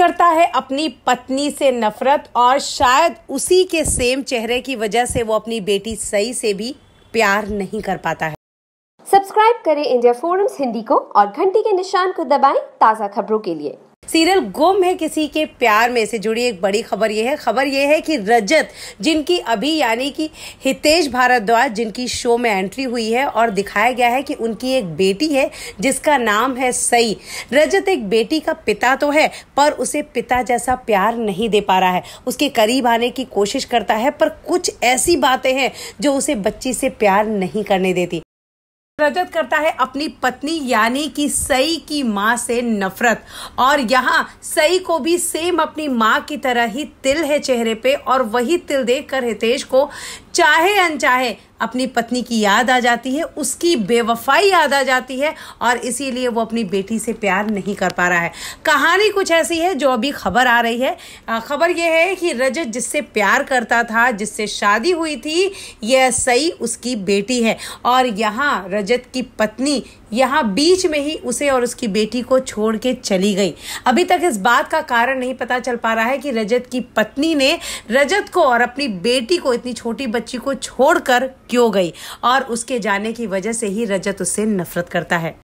करता है अपनी पत्नी से नफरत और शायद उसी के सेम चेहरे की वजह से वो अपनी बेटी सही से भी प्यार नहीं कर पाता है सब्सक्राइब करें इंडिया फोरम्स हिंदी को और घंटी के निशान को दबाएं ताज़ा खबरों के लिए सीरियल गुम है किसी के प्यार में से जुड़ी एक बड़ी खबर यह है खबर यह है कि रजत जिनकी अभी यानी कि हितेश भारद्वाज जिनकी शो में एंट्री हुई है और दिखाया गया है कि उनकी एक बेटी है जिसका नाम है सई रजत एक बेटी का पिता तो है पर उसे पिता जैसा प्यार नहीं दे पा रहा है उसके करीब आने की कोशिश करता है पर कुछ ऐसी बातें हैं जो उसे बच्ची से प्यार नहीं करने देती रजत करता है अपनी पत्नी यानी कि सई की माँ से नफरत और यहाँ सई को भी सेम अपनी माँ की तरह ही तिल है चेहरे पे और वही तिल देखकर हितेश को चाहे अनचाहे अपनी पत्नी की याद आ जाती है उसकी बेवफाई याद आ जाती है और इसीलिए वो अपनी बेटी से प्यार नहीं कर पा रहा है कहानी कुछ ऐसी है जो अभी खबर आ रही है खबर ये है कि रजत जिससे प्यार करता था जिससे शादी हुई थी यह सई उसकी बेटी है और यहाँ रजत की पत्नी यहाँ बीच में ही उसे और उसकी बेटी को छोड़ के चली गई अभी तक इस बात का कारण नहीं पता चल पा रहा है कि रजत की पत्नी ने रजत को और अपनी बेटी को इतनी छोटी बच्ची बच्ची को छोड़कर क्यों गई और उसके जाने की वजह से ही रजत उससे नफरत करता है